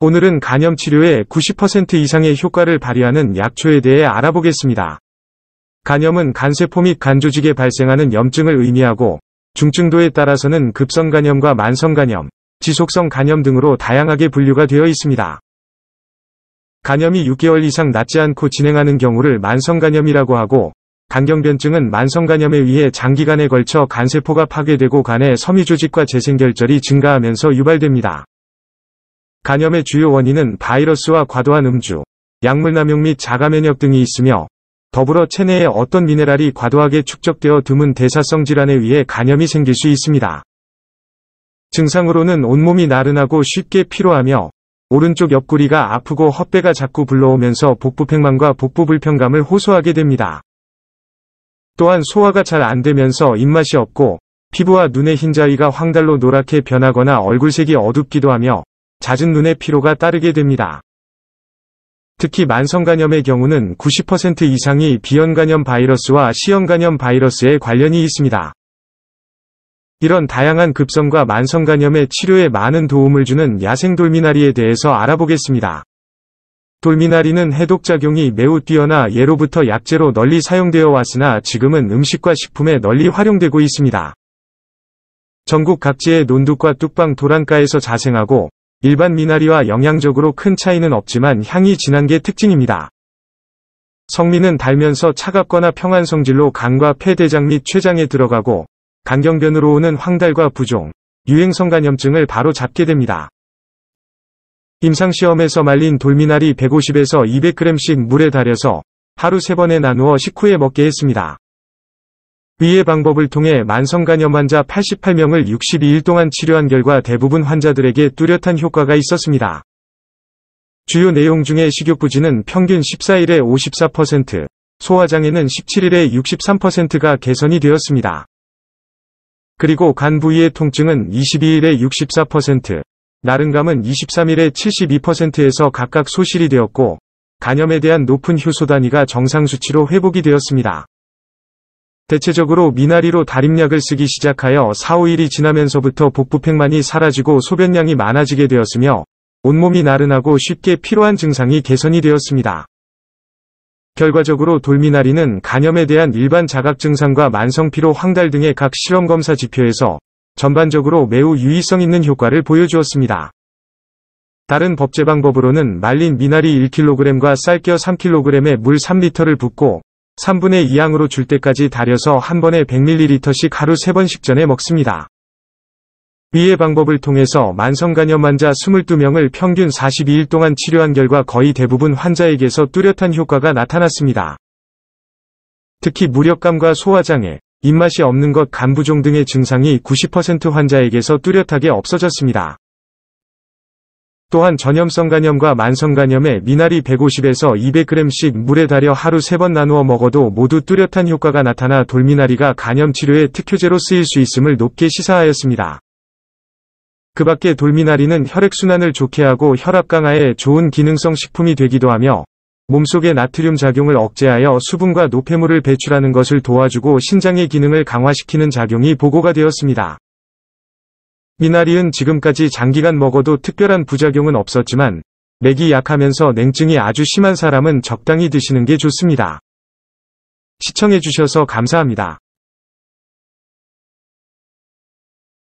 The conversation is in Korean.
오늘은 간염 치료에90% 이상의 효과를 발휘하는 약초에 대해 알아보겠습니다. 간염은 간세포 및 간조직에 발생하는 염증을 의미하고 중증도에 따라서는 급성간염과 만성간염, 지속성 간염 등으로 다양하게 분류가 되어 있습니다. 간염이 6개월 이상 낫지 않고 진행하는 경우를 만성간염이라고 하고 간경변증은 만성간염에 의해 장기간에 걸쳐 간세포가 파괴되고 간의 섬유조직과 재생결절이 증가하면서 유발됩니다. 간염의 주요 원인은 바이러스와 과도한 음주, 약물 남용 및 자가 면역 등이 있으며 더불어 체내에 어떤 미네랄이 과도하게 축적되어 드문 대사성 질환에 의해 간염이 생길 수 있습니다. 증상으로는 온몸이 나른하고 쉽게 피로하며 오른쪽 옆구리가 아프고 헛배가 자꾸 불러오면서 복부 팽만과 복부 불편감을 호소하게 됩니다. 또한 소화가 잘 안되면서 입맛이 없고 피부와 눈의 흰자위가 황달로 노랗게 변하거나 얼굴색이 어둡기도 하며 잦은 눈의 피로가 따르게 됩니다. 특히 만성간염의 경우는 90% 이상이 비형간염 바이러스와 시형간염 바이러스에 관련이 있습니다. 이런 다양한 급성과 만성간염의 치료에 많은 도움을 주는 야생 돌미나리에 대해서 알아보겠습니다. 돌미나리는 해독작용이 매우 뛰어나 예로부터 약재로 널리 사용되어 왔으나 지금은 음식과 식품에 널리 활용되고 있습니다. 전국 각지의 논둑과 뚝방 도란가에서 자생하고 일반 미나리와 영양적으로 큰 차이는 없지만 향이 진한 게 특징입니다. 성미는 달면서 차갑거나 평안 성질로 간과 폐대장 및 췌장에 들어가고 간경변으로 오는 황달과 부종, 유행성간염증을 바로 잡게 됩니다. 임상시험에서 말린 돌미나리 150에서 200g씩 물에 달여서 하루 3번에 나누어 식후에 먹게 했습니다. 의의 방법을 통해 만성간염 환자 88명을 62일 동안 치료한 결과 대부분 환자들에게 뚜렷한 효과가 있었습니다. 주요 내용 중에 식욕부진은 평균 14일에 54%, 소화장애는 17일에 63%가 개선이 되었습니다. 그리고 간 부위의 통증은 22일에 64%, 나른감은 23일에 72%에서 각각 소실이 되었고, 간염에 대한 높은 효소 단위가 정상 수치로 회복이 되었습니다. 대체적으로 미나리로 다림약을 쓰기 시작하여 4, 5일이 지나면서부터 복부팽만이 사라지고 소변량이 많아지게 되었으며 온몸이 나른하고 쉽게 피로한 증상이 개선이 되었습니다. 결과적으로 돌미나리는 간염에 대한 일반 자각 증상과 만성피로 황달 등의 각 실험검사 지표에서 전반적으로 매우 유의성 있는 효과를 보여주었습니다. 다른 법제방법으로는 말린 미나리 1kg과 쌀겨 3kg에 물 3리터를 붓고 3분의 2항으로 줄 때까지 달여서 한 번에 100ml씩 하루 3번씩 전에 먹습니다. 위의 방법을 통해서 만성간염 환자 22명을 평균 42일 동안 치료한 결과 거의 대부분 환자에게서 뚜렷한 효과가 나타났습니다. 특히 무력감과 소화장애, 입맛이 없는 것, 간부종 등의 증상이 90% 환자에게서 뚜렷하게 없어졌습니다. 또한 전염성 간염과 만성 간염에 미나리 150에서 200g씩 물에 달여 하루 3번 나누어 먹어도 모두 뚜렷한 효과가 나타나 돌미나리가 간염 치료의 특효제로 쓰일 수 있음을 높게 시사하였습니다. 그 밖에 돌미나리는 혈액순환을 좋게 하고 혈압 강하에 좋은 기능성 식품이 되기도 하며 몸속의 나트륨 작용을 억제하여 수분과 노폐물을 배출하는 것을 도와주고 신장의 기능을 강화시키는 작용이 보고가 되었습니다. 미나리은 지금까지 장기간 먹어도 특별한 부작용은 없었지만 맥이 약하면서 냉증이 아주 심한 사람은 적당히 드시는 게 좋습니다. 시청해주셔서 감사합니다.